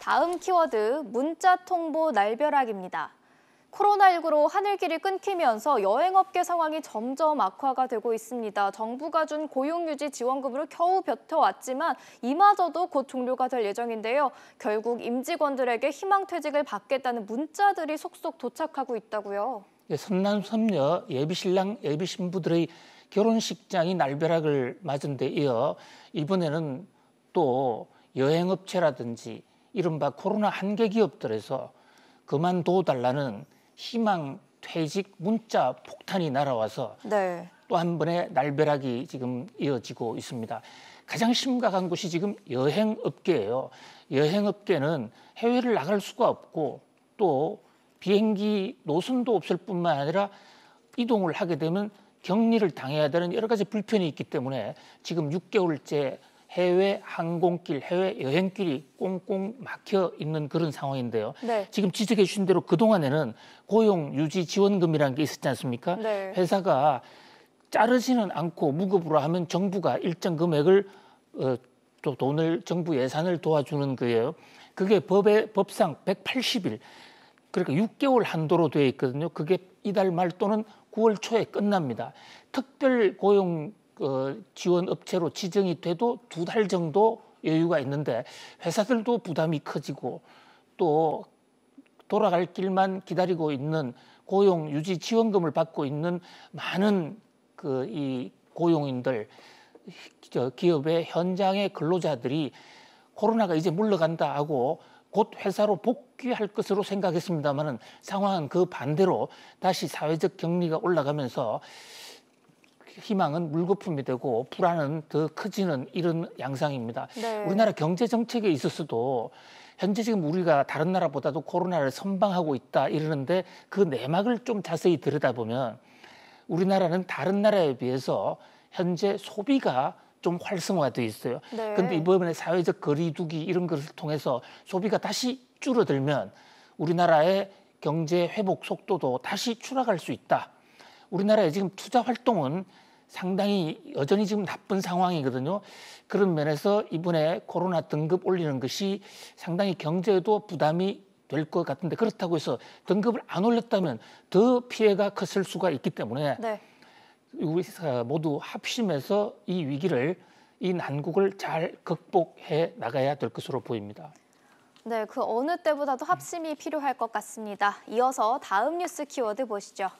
다음 키워드 문자 통보 날벼락입니다. 코로나19로 하늘길이 끊기면서 여행업계 상황이 점점 악화가 되고 있습니다. 정부가 준 고용유지 지원금으로 겨우 벼텨왔지만 이마저도 곧 종료가 될 예정인데요. 결국 임직원들에게 희망퇴직을 받겠다는 문자들이 속속 도착하고 있다고요. 선남선녀 예, 예비신랑 예비신부들의 결혼식장이 날벼락을 맞은 데 이어 이번에는 또 여행업체라든지 이른바 코로나 한계 기업들에서 그만둬달라는 희망 퇴직 문자 폭탄이 날아와서 네. 또한 번의 날벼락이 지금 이어지고 있습니다. 가장 심각한 곳이 지금 여행업계예요. 여행업계는 해외를 나갈 수가 없고 또 비행기 노선도 없을 뿐만 아니라 이동을 하게 되면 격리를 당해야 되는 여러 가지 불편이 있기 때문에 지금 6개월째 해외 항공길, 해외 여행길이 꽁꽁 막혀 있는 그런 상황인데요. 네. 지금 지적해 주신 대로 그동안에는 고용 유지 지원금이라는 게 있었지 않습니까? 네. 회사가 자르지는 않고 무급으로 하면 정부가 일정 금액을 어, 또 돈을 정부 예산을 도와주는 거예요. 그게 법에 법상 180일 그러니까 6개월 한도로 되어 있거든요. 그게 이달 말 또는 9월 초에 끝납니다. 특별 고용 그 지원 업체로 지정이 돼도 두 달 정도 여유가 있는데 회사들도 부담이 커지고 또 돌아갈 길만 기다리고 있는 고용 유지 지원금을 받고 있는 많은 그 이 고용인들 기업의 현장의 근로자들이 코로나가 이제 물러간다 하고 곧 회사로 복귀할 것으로 생각했습니다만은 상황은 그 반대로 다시 사회적 격리가 올라가면서 희망은 물거품이 되고 불안은 더 커지는 이런 양상입니다. 네. 우리나라 경제 정책에 있어서도 현재 지금 우리가 다른 나라보다도 코로나를 선방하고 있다 이러는데 그 내막을 좀 자세히 들여다보면 우리나라는 다른 나라에 비해서 현재 소비가 좀 활성화돼 있어요. 그런데 네. 이번에 사회적 거리두기 이런 것을 통해서 소비가 다시 줄어들면 우리나라의 경제 회복 속도도 다시 추락할 수 있다. 우리나라의 지금 투자 활동은 상당히 여전히 지금 나쁜 상황이거든요. 그런 면에서 이번에 코로나 등급 올리는 것이 상당히 경제에도 부담이 될 것 같은데 그렇다고 해서 등급을 안 올렸다면 더 피해가 컸을 수가 있기 때문에 네. 우리 모두 합심해서 이 위기를 이 난국을 잘 극복해 나가야 될 것으로 보입니다. 네, 그 어느 때보다도 합심이 필요할 것 같습니다. 이어서 다음 뉴스 키워드 보시죠.